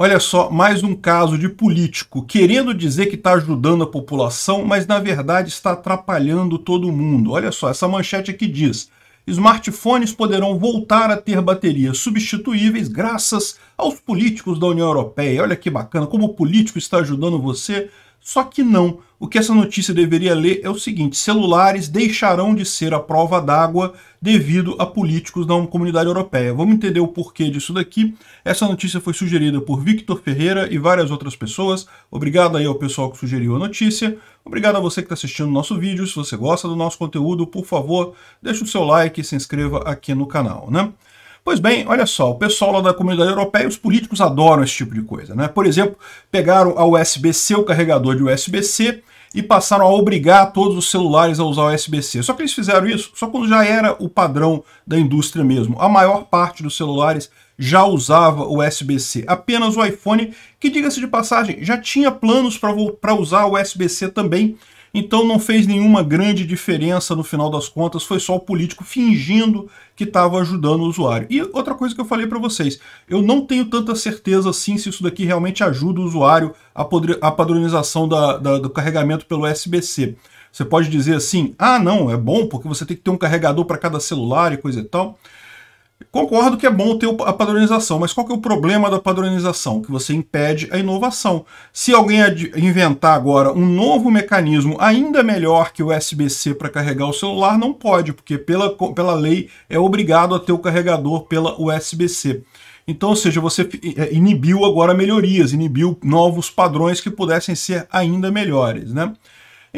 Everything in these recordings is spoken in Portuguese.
Olha só, mais um caso de político querendo dizer que está ajudando a população, mas na verdade está atrapalhando todo mundo. Olha só, essa manchete aqui diz: smartphones poderão voltar a ter baterias substituíveis graças aos políticos da União Europeia. Olha que bacana, como o político está ajudando você só que não. O que essa notícia deveria ler é o seguinte: celulares deixarão de ser a prova d'água devido a políticos da comunidade europeia. Vamos entender o porquê disso daqui. Essa notícia foi sugerida por Victor Ferreira e várias outras pessoas. Obrigado aí ao pessoal que sugeriu a notícia. Obrigado a você que está assistindo o nosso vídeo. Se você gosta do nosso conteúdo, por favor, deixe o seu like e se inscreva aqui no canal, né? Pois bem, olha só, o pessoal lá da comunidade europeia, os políticos adoram esse tipo de coisa. Né? Por exemplo, pegaram a USB-C, o carregador de USB-C, e passaram a obrigar todos os celulares a usar o USB-C. Só que eles fizeram isso só quando já era o padrão da indústria mesmo. A maior parte dos celulares já usava o USB-C. Apenas o iPhone, que diga-se de passagem, já tinha planos para usar o USB-C também, então não fez nenhuma grande diferença no final das contas, foi só o político fingindo que estava ajudando o usuário. E outra coisa que eu falei para vocês, eu não tenho tanta certeza assim se isso daqui realmente ajuda o usuário a, a padronização da, da, do carregamento pelo USB-C. Você pode dizer assim, ah não, é bom porque você tem que ter um carregador para cada celular e coisa e tal. Concordo que é bom ter a padronização, mas qual que é o problema da padronização? Que você impede a inovação. Se alguém inventar agora um novo mecanismo ainda melhor que o USB-C para carregar o celular, não pode, porque pela, pela lei é obrigado a ter o carregador pela USB-C. Então, ou seja, você é, inibiu agora melhorias, inibiu novos padrões que pudessem ser ainda melhores, né?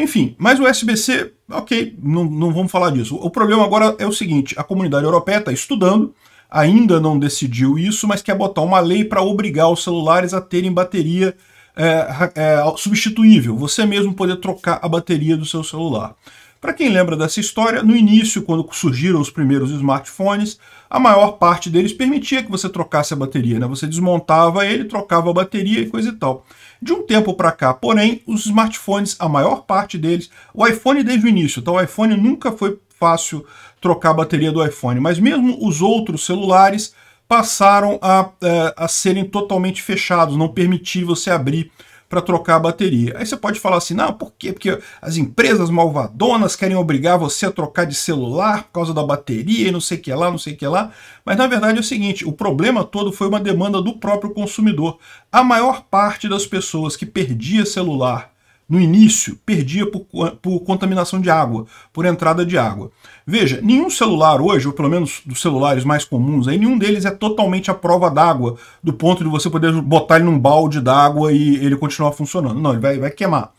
Enfim, mas o SBC, ok, não, não vamos falar disso. O problema agora é o seguinte, a comunidade europeia está estudando, ainda não decidiu isso, mas quer botar uma lei para obrigar os celulares a terem bateria é, é, substituível, você mesmo poder trocar a bateria do seu celular. Para quem lembra dessa história, no início, quando surgiram os primeiros smartphones, a maior parte deles permitia que você trocasse a bateria, né? Você desmontava ele, trocava a bateria e coisa e tal. De um tempo para cá, porém, os smartphones, a maior parte deles, o iPhone desde o início, então o iPhone nunca foi fácil trocar a bateria do iPhone, mas mesmo os outros celulares passaram a, eh, a, serem totalmente fechados, não permitir você abrir para trocar a bateria. Aí você pode falar assim: não, por quê? Porque as empresas malvadonas querem obrigar você a trocar de celular por causa da bateria e não sei o que lá, não sei o que lá. Mas na verdade é o seguinte: o problema todo foi uma demanda do próprio consumidor. A maior parte das pessoas que perdia celular no início, perdia por, por, contaminação de água, por entrada de água. Veja, nenhum celular hoje, ou pelo menos dos celulares mais comuns, aí, nenhum deles é totalmente à prova d'água, do ponto de você poder botar ele num balde d'água e ele continuar funcionando. Não, ele vai, vai queimar.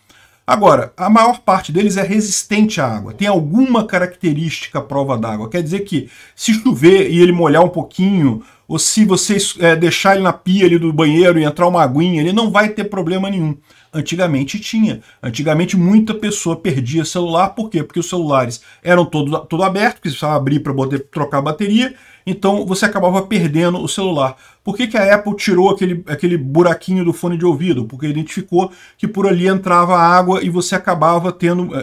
Agora, a maior parte deles é resistente à água, tem alguma característica à prova d'água. Quer dizer que se chover e ele molhar um pouquinho, ou se você é, deixar ele na pia ali do banheiro e entrar uma aguinha, ele não vai ter problema nenhum. Antigamente tinha. Antigamente muita pessoa perdia celular, por quê? Porque os celulares eram todo, todo aberto, você precisava abrir para poder trocar a bateria, então você acabava perdendo o celular. Por que, que a Apple tirou aquele, aquele buraquinho do fone de ouvido? Porque identificou que por ali entrava água e você acabava tendo. Uh, eh,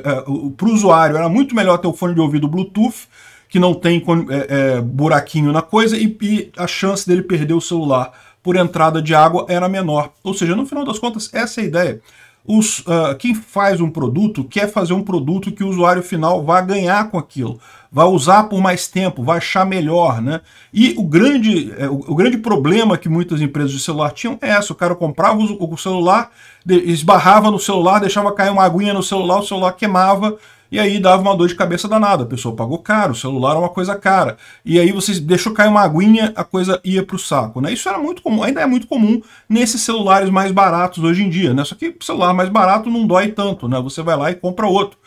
para eh, o usuário, era muito melhor ter o fone de ouvido Bluetooth que não tem é, é, buraquinho na coisa e, e, a chance dele perder o celular por entrada de água era menor. Ou seja, no final das contas, essa é a ideia. Os, uh, quem faz um produto quer fazer um produto que o usuário final vá ganhar com aquilo, vá usar por mais tempo, vai achar melhor, né? E o grande, é, o, o grande problema que muitas empresas de celular tinham é essa, o cara comprava o, o celular, esbarrava no celular, deixava cair uma aguinha no celular, o celular queimava, e aí dava uma dor de cabeça danada. A pessoa pagou caro, o celular é uma coisa cara. E aí você deixou cair uma aguinha, a coisa ia para o saco. Né? Isso era muito comum, ainda é muito comum nesses celulares mais baratos hoje em dia. Né? Só que celular mais barato não dói tanto, né? Você vai lá e compra outro.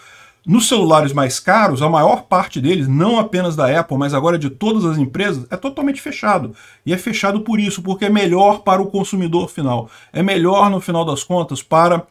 Nos celulares mais caros, a maior parte deles, não apenas da Apple, mas agora de todas as empresas, é totalmente fechado. E é fechado por isso, porque é melhor para o consumidor final. É melhor, no final das contas, para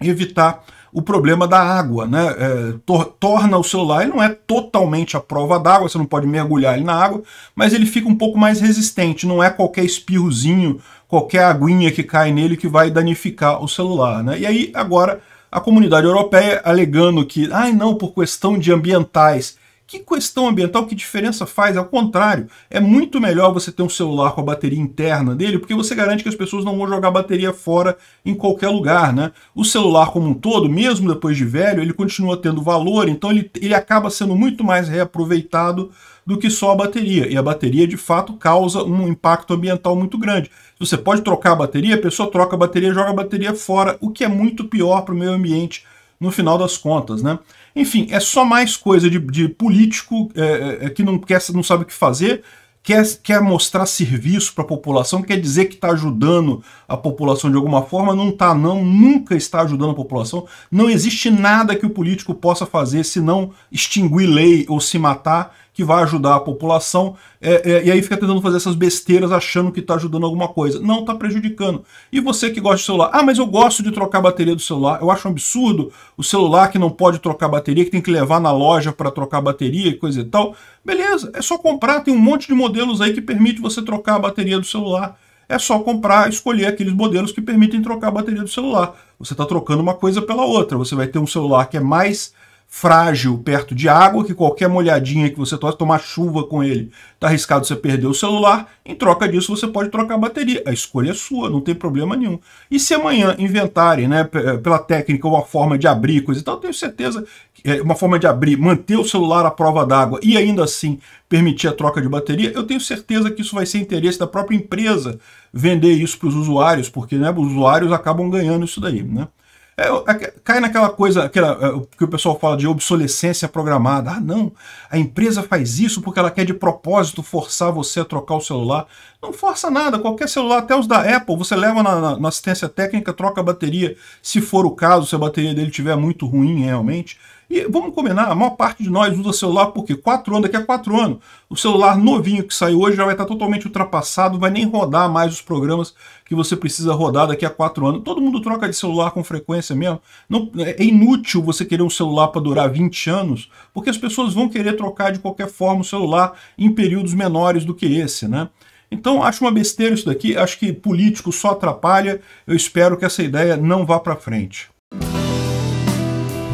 evitar o problema da água, né? É, tor torna o celular, ele não é totalmente à prova d'água, você não pode mergulhar ele na água, mas ele fica um pouco mais resistente, não é qualquer espirrozinho, qualquer aguinha que cai nele que vai danificar o celular, né? E aí agora a comunidade europeia alegando que, ai ah, não, por questão de ambientais, que questão ambiental, que diferença faz? Ao contrário, é muito melhor você ter um celular com a bateria interna dele, porque você garante que as pessoas não vão jogar bateria fora em qualquer lugar, né? O celular como um todo, mesmo depois de velho, ele continua tendo valor, então ele, ele acaba sendo muito mais reaproveitado do que só a bateria. E a bateria, de fato, causa um impacto ambiental muito grande. Você pode trocar a bateria, a pessoa troca a bateria, joga a bateria fora, o que é muito pior para o meio ambiente no final das contas, né? Enfim, é só mais coisa de, de político é, é, é que não, quer, não sabe o que fazer, quer, quer mostrar serviço para a população, quer dizer que está ajudando a população de alguma forma, não está não, nunca está ajudando a população. Não existe nada que o político possa fazer se não extinguir lei ou se matar que vai ajudar a população, é, é, e aí fica tentando fazer essas besteiras achando que está ajudando alguma coisa. Não, está prejudicando. E você que gosta de celular, ah, mas eu gosto de trocar a bateria do celular, eu acho um absurdo o celular que não pode trocar bateria, que tem que levar na loja para trocar bateria e coisa e tal. Beleza, é só comprar, tem um monte de modelos aí que permite você trocar a bateria do celular é só comprar, escolher aqueles modelos que permitem trocar a bateria do celular. Você está trocando uma coisa pela outra. Você vai ter um celular que é mais frágil perto de água, que qualquer molhadinha que você tosse, tomar chuva com ele, está arriscado você perder o celular. Em troca disso, você pode trocar a bateria. A escolha é sua, não tem problema nenhum. E se amanhã inventarem, né, eh, pela técnica, uma forma de abrir coisa e tal, tenho certeza que é uma forma de abrir, manter o celular à prova d'água e ainda assim permitir a troca de bateria, eu tenho certeza que isso vai ser interesse da própria empresa vender isso para os usuários, porque né, os usuários acabam ganhando isso daí, né? É, é cai naquela coisa aquela, é, que o pessoal fala de obsolescência programada. Ah, não, a empresa faz isso porque ela quer de propósito forçar você a trocar o celular. Não força nada, qualquer celular, até os da Apple, você leva na, na assistência técnica, troca a bateria, se for o caso, se a bateria dele estiver muito ruim realmente. E vamos combinar, a maior parte de nós usa celular porque quatro anos, daqui a quatro anos, o celular novinho que saiu hoje já vai estar totalmente ultrapassado, vai nem rodar mais os programas que você precisa rodar daqui a quatro anos. Todo mundo troca de celular com frequência mesmo. Não, é, é inútil você querer um celular para durar 20 anos, porque as pessoas vão querer trocar de qualquer forma o celular em períodos menores do que esse, né? Então, acho uma besteira isso daqui, acho que político só atrapalha. Eu espero que essa ideia não vá para frente.